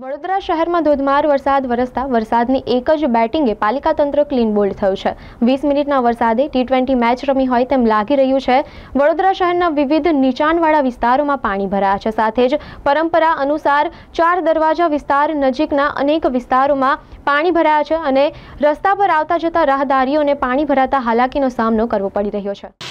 વડોદરા શહેરમાં ધોધમાર વરસાદ વરસતા વરસાદની એક જ બેટિંગે પાલિકા તંત્ર ક્લીન બોલ્ડ થયું છે વીસ મિનિટના વરસાદે ટી ટ્વેન્ટી મેચ રમી હોય તેમ લાગી રહ્યું છે વડોદરા શહેરના વિવિધ નીચાણવાળા વિસ્તારોમાં પાણી ભરાયા છે સાથે જ પરંપરા અનુસાર ચાર દરવાજા વિસ્તાર નજીકના અનેક વિસ્તારોમાં પાણી ભરાયા છે અને રસ્તા પર આવતા જતા રાહદારીઓને પાણી ભરાતા હાલાકીનો સામનો કરવો પડી રહ્યો છે